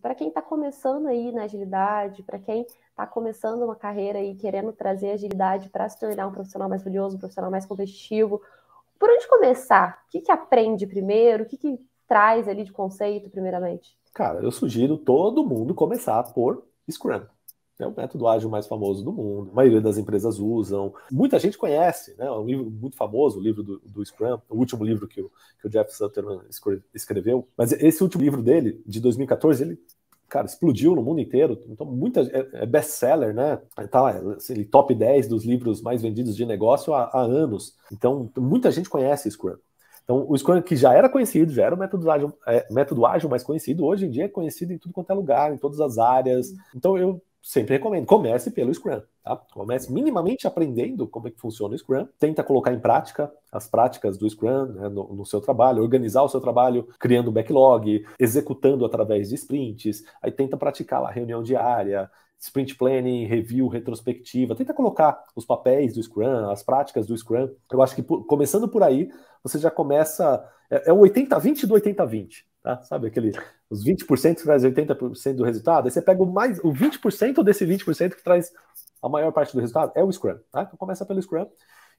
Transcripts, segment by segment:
para quem está começando aí na agilidade, para quem está começando uma carreira e querendo trazer agilidade para se tornar um profissional mais valioso, um profissional mais competitivo, por onde começar? O que, que aprende primeiro? O que, que traz ali de conceito, primeiramente? Cara, eu sugiro todo mundo começar por Scrum é o método ágil mais famoso do mundo. A maioria das empresas usam. Muita gente conhece, né? É um livro muito famoso, o livro do, do Scrum, o último livro que o, que o Jeff Sutherland escreveu. Mas esse último livro dele, de 2014, ele cara, explodiu no mundo inteiro. Então, muita é, é best-seller, né? Tá, assim, top 10 dos livros mais vendidos de negócio há, há, anos. Então, muita gente conhece Scrum. Então, o Scrum, que já era conhecido, já era o método ágil, é, método ágil mais conhecido, hoje em dia é conhecido em tudo quanto é lugar, em todas as áreas. Uhum. Então, eu sempre recomendo, comece pelo Scrum, tá? Comece minimamente aprendendo como é que funciona o Scrum, tenta colocar em prática as práticas do Scrum né, no, no, seu trabalho, organizar o seu trabalho, criando backlog, executando através de sprints, aí tenta praticar lá reunião diária, sprint planning, review, retrospectiva, tenta colocar os papéis do Scrum, as práticas do Scrum. Eu acho que começando por aí, você já começa. É, é o 80-20 do 80-20, tá? Sabe aquele. Os 20% traz 80% do resultado, aí você pega o mais o 20% desse 20% que traz a maior parte do resultado, é o Scrum, tá? Então começa pelo Scrum,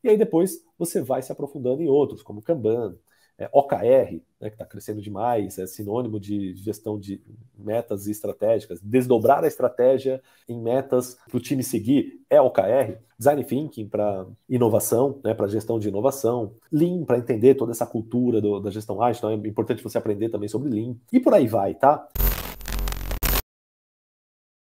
e aí depois você vai se aprofundando em outros, como Kanban, é, OKR, né, que está crescendo demais, é sinônimo de gestão de metas estratégicas, desdobrar a estratégia em metas para o time seguir é OKR, design thinking para inovação, né, para gestão de inovação, Lean para entender toda essa cultura do, da gestão ágil, então é importante você aprender também sobre Lean, e por aí vai, tá?